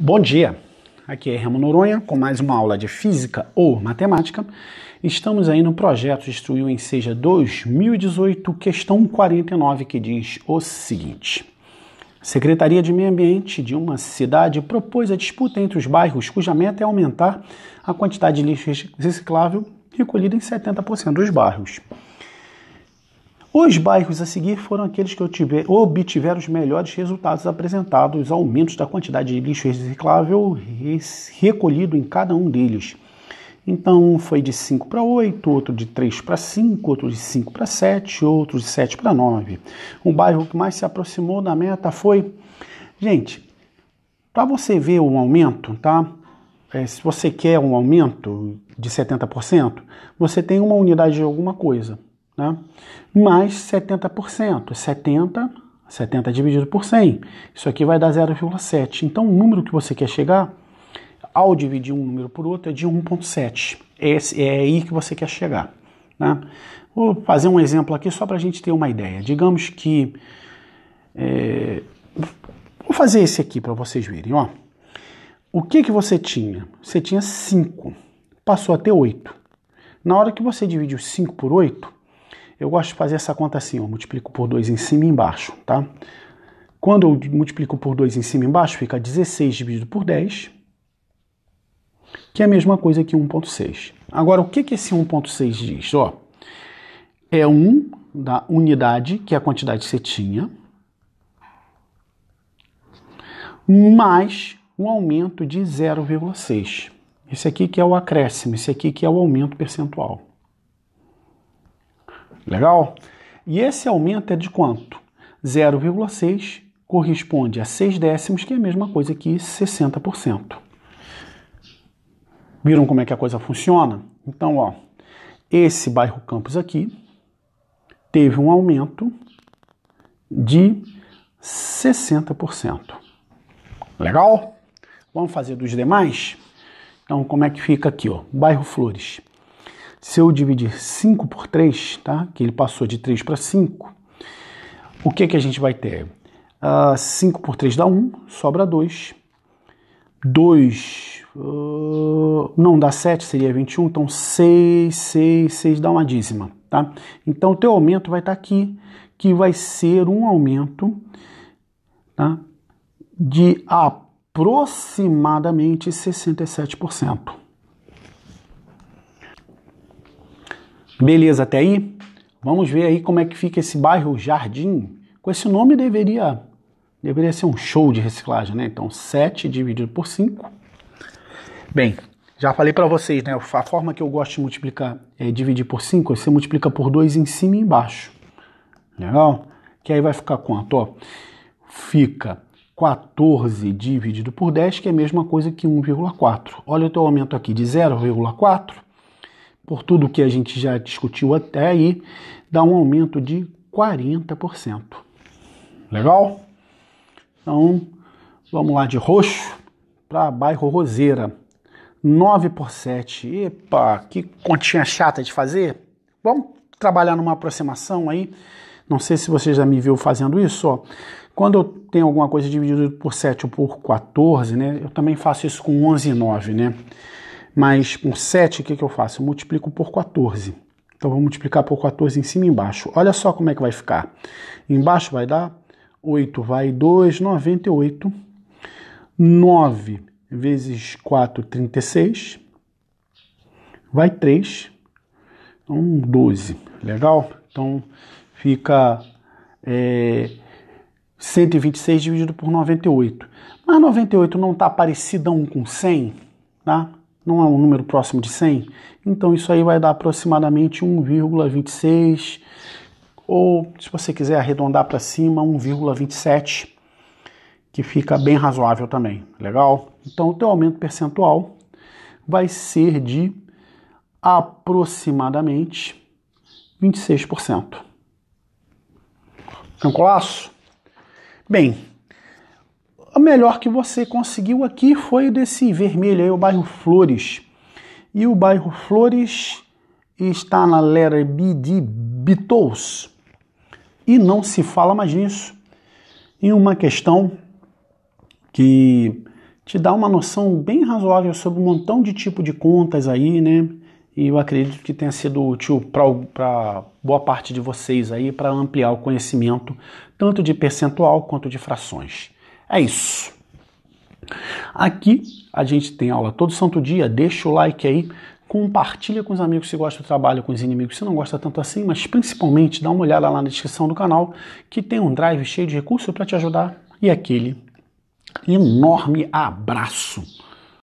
Bom dia, aqui é Remo Noronha com mais uma aula de Física ou Matemática. Estamos aí no projeto Instruiu em Seja 2018, questão 49, que diz o seguinte. Secretaria de Meio Ambiente de uma cidade propôs a disputa entre os bairros cuja meta é aumentar a quantidade de lixo reciclável recolhida em 70% dos bairros. Os bairros a seguir foram aqueles que obtiver, obtiveram os melhores resultados apresentados aumentos da quantidade de lixo reciclável recolhido em cada um deles. Então foi de 5 para 8, outro de 3 para 5, outro de 5 para 7, outro de 7 para 9. Um bairro que mais se aproximou da meta foi. Gente, para você ver um aumento, tá? É, se você quer um aumento de 70%, você tem uma unidade de alguma coisa né? mais 70%. 70, 70 dividido por 100. Isso aqui vai dar 0,7. Então, o número que você quer chegar, ao dividir um número por outro, é de 1,7. Esse é aí que você quer chegar. Né? Vou fazer um exemplo aqui só para a gente ter uma ideia. Digamos que. É... Vou fazer esse aqui para vocês verem. Ó. O que, que você tinha? Você tinha 5, passou a ter 8. Na hora que você divide os 5 por 8, eu gosto de fazer essa conta assim, multiplico por 2 em cima e embaixo, tá? Quando eu multiplico por 2 em cima e embaixo, fica 16 dividido por 10, que é a mesma coisa que 1.6. Agora, o que, que esse 1.6 diz? Ó, é 1 da unidade, que é a quantidade que você tinha, mais um aumento de 0,6. Esse aqui que é o acréscimo, esse aqui que é o aumento percentual. Legal? E esse aumento é de quanto? 0,6 corresponde a 6 décimos, que é a mesma coisa que 60%. Viram como é que a coisa funciona? Então, ó, esse bairro Campos aqui teve um aumento de 60%. Legal? Vamos fazer dos demais? Então, como é que fica aqui, ó? Bairro Flores. Se eu dividir 5 por 3, tá? que ele passou de 3 para 5, o que, que a gente vai ter? Uh, ah, 5 por 3 dá 1, sobra 2. 2 uh, não dá 7, seria 21, então 6, 6, 6 dá uma dízima. Tá? Então o teu aumento vai estar tá aqui, que vai ser um aumento tá? de aproximadamente 67%. Beleza, até aí? Vamos ver aí como é que fica esse bairro Jardim. Com esse nome deveria deveria ser um show de reciclagem, né? Então, 7 dividido por 5. Bem, já falei para vocês, né? A forma que eu gosto de multiplicar é dividir por 5, você multiplica por 2 em cima e embaixo. Legal? Que aí vai ficar quanto? Ó, fica 14 dividido por 10, que é a mesma coisa que 1,4. Olha o teu aumento aqui de 0,4 por tudo que a gente já discutiu até aí, dá um aumento de 40%. Legal? Então, vamos lá de roxo para bairro Roseira. 9 por 7. Epa, que continha chata de fazer. Vamos trabalhar numa aproximação aí. Não sei se você já me viu fazendo isso, ó. Quando eu tenho alguma coisa dividido por 7 ou por 14, né? Eu também faço isso com 11 e 9, né? mais por 7, o que, que eu faço? Eu multiplico por 14. Então vou multiplicar por 14 em cima e embaixo. Olha só como é que vai ficar. Embaixo vai dar 8, vai 2, 98. 9 vezes 4, 36. Vai 3. Então 12. Legal? Então fica é, 126 dividido por 98. Mas 98 não está parecidão com 100, tá? não é um número próximo de 100, então isso aí vai dar aproximadamente 1,26 ou, se você quiser arredondar para cima, 1,27, que fica bem razoável também, legal? Então o teu aumento percentual vai ser de aproximadamente 26%. Tranquilaço? Bem, o melhor que você conseguiu aqui foi o desse vermelho aí, o bairro Flores. E o bairro Flores está na letra B de Beatles. E não se fala mais nisso. Em uma questão que te dá uma noção bem razoável sobre um montão de tipo de contas aí, né? E eu acredito que tenha sido útil para boa parte de vocês aí para ampliar o conhecimento, tanto de percentual quanto de frações. É isso. Aqui a gente tem aula todo santo dia. Deixa o like aí, compartilha com os amigos se gosta do trabalho, com os inimigos se não gosta tanto assim, mas principalmente dá uma olhada lá na descrição do canal que tem um drive cheio de recursos para te ajudar. E aquele enorme abraço.